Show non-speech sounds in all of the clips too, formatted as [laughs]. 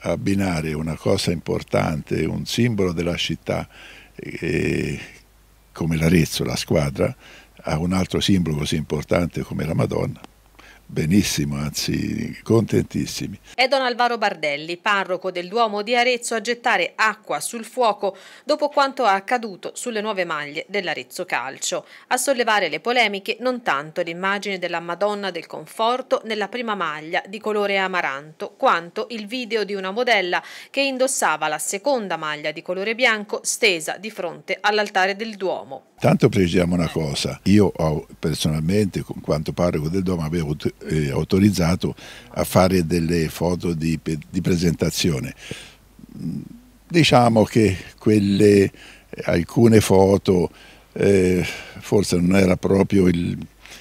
abbinare una cosa importante, un simbolo della città eh, come l'Arezzo, la squadra, a un altro simbolo così importante come la Madonna. Benissimo, anzi contentissimi. È Don Alvaro Bardelli, parroco del Duomo di Arezzo, a gettare acqua sul fuoco dopo quanto è accaduto sulle nuove maglie dell'Arezzo Calcio. A sollevare le polemiche non tanto l'immagine della Madonna del Conforto nella prima maglia di colore amaranto, quanto il video di una modella che indossava la seconda maglia di colore bianco stesa di fronte all'altare del Duomo. Tanto precisiamo una cosa, io ho, personalmente, con quanto parroco del Duomo, avevo eh, autorizzato a fare delle foto di, di presentazione. Mm, diciamo che quelle, alcune foto eh, forse non era proprio il,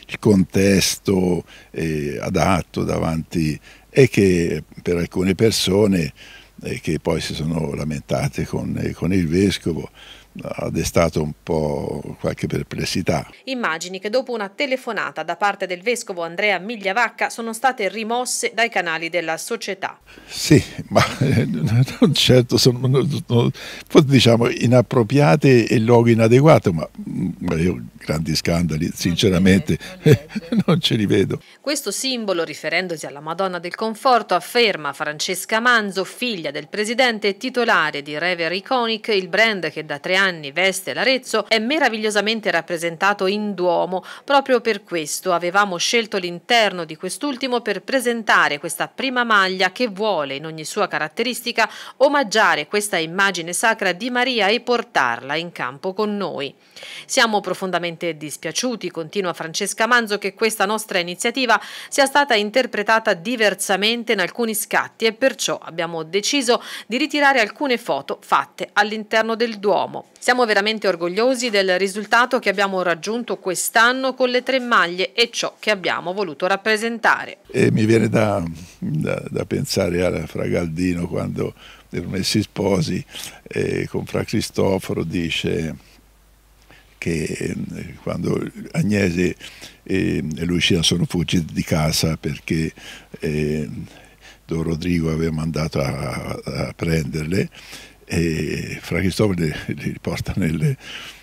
il contesto eh, adatto davanti e che per alcune persone eh, che poi si sono lamentate con, eh, con il vescovo ha destato un po' qualche perplessità. Immagini che dopo una telefonata da parte del vescovo Andrea Migliavacca sono state rimosse dai canali della società. Sì, ma eh, non certo sono diciamo inappropriate e luogo inadeguato, mm, ma, io grandi scandali sinceramente non, ce li vedo. [laughs] Questo simbolo, riferendosi alla Madonna del Conforto, afferma Francesca Manzo, figlia del presidente e titolare di Rever Iconic, il brand che da tre anni anni veste l'Arezzo, è meravigliosamente rappresentato in Duomo. Proprio per questo avevamo scelto l'interno di quest'ultimo per presentare questa prima maglia che vuole, in ogni sua caratteristica, omaggiare questa immagine sacra di Maria e portarla in campo con noi. Siamo profondamente dispiaciuti, continua Francesca Manzo, che questa nostra iniziativa sia stata interpretata diversamente in alcuni scatti e perciò abbiamo deciso di ritirare alcune foto fatte all'interno del Duomo. Siamo veramente orgogliosi del risultato che abbiamo raggiunto quest'anno con le tre maglie e ciò che abbiamo voluto rappresentare. E mi viene da, da, da pensare a Fragaldino quando per Ermessi Sposi eh, con Fra Cristoforo dice che eh, quando Agnese e, Lucia sono fuggiti di casa perché eh, Don Rodrigo aveva mandato a, a prenderle e Fra Cristoforo li porta nelle,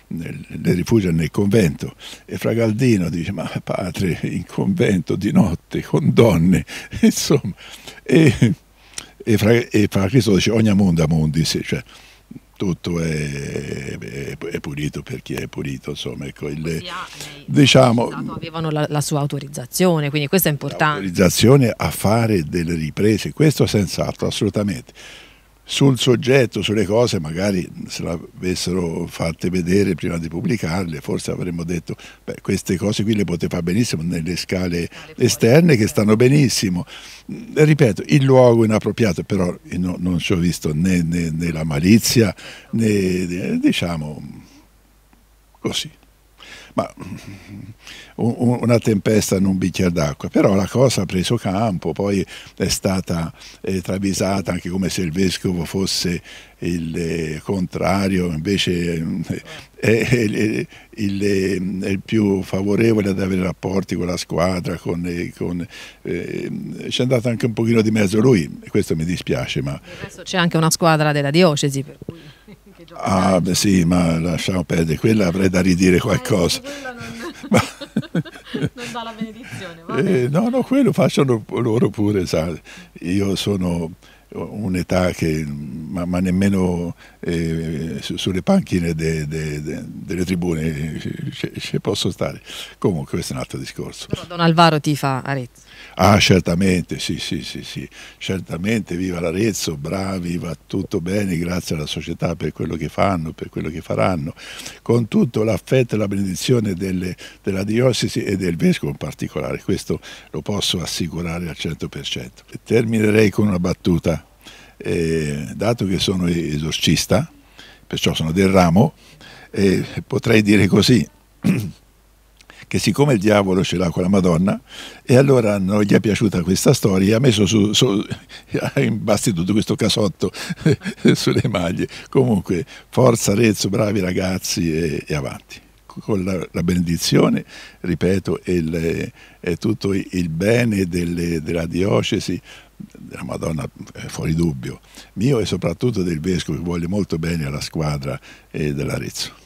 nel, le rifugia nel convento e Fra Galdino dice ma padre in convento di notte con donne [laughs] insomma e, e, fra, e fra Cristo dice ogni mondo a mondis cioè tutto è, è, è, pulito per chi è pulito insomma ecco il, ah, diciamo, diciamo avevano la, la, sua autorizzazione quindi questo è importante autorizzazione a fare delle riprese questo senz'altro assolutamente sul soggetto, sulle cose, magari se l'avessero fatte vedere prima di pubblicarle, forse avremmo detto, beh, queste cose qui le potete fare benissimo nelle scale esterne che stanno benissimo. Ripeto, il luogo inappropriato, però no, non ci ho visto né, né, né la malizia, né eh, diciamo così ma mm, una tempesta in un bicchiere d'acqua, però la cosa ha preso campo, poi è stata eh, travisata anche come se il vescovo fosse il eh, contrario, invece eh, è eh, il, più favorevole ad avere rapporti con la squadra, con, eh, con, eh, c'è andato anche un pochino di mezzo lui, questo mi dispiace. Ma... Adesso c'è anche una squadra della diocesi. Per cui qualche giorno. Ah, beh, sì, ma lasciamo perdere, quella avrei da ridire eh, qualcosa. Eh, [laughs] ma... [laughs] non dà la benedizione. Eh, no, no, quello facciano loro pure, sa. Io sono un'età che ma, ma nemmeno eh, su, sulle panchine de, de, de, delle tribune ci posso stare. Comunque questo è un altro discorso. Però Don Alvaro ti fa Arezzo. Ah certamente, sì sì sì sì, certamente viva l'Arezzo, bravi, va tutto bene, grazie alla società per quello che fanno, per quello che faranno, con tutto l'affetto e la benedizione delle, della diocesi e del vescovo in particolare, questo lo posso assicurare al 100%. Terminerei con una battuta eh, dato che sono esorcista, perciò sono del ramo, eh, potrei dire così, [clears throat] che siccome il diavolo ce l'ha con la Madonna, e allora non gli è piaciuta questa storia, ha messo su, su [laughs] basti tutto questo casotto [laughs] sulle maglie. Comunque, forza Rezzo, bravi ragazzi e, e avanti con la, la benedizione, ripeto, il, tutto il bene delle, della diocesi, della Madonna fuori dubbio, mio e soprattutto del Vescovo che vuole molto bene alla squadra eh, dell'Arezzo.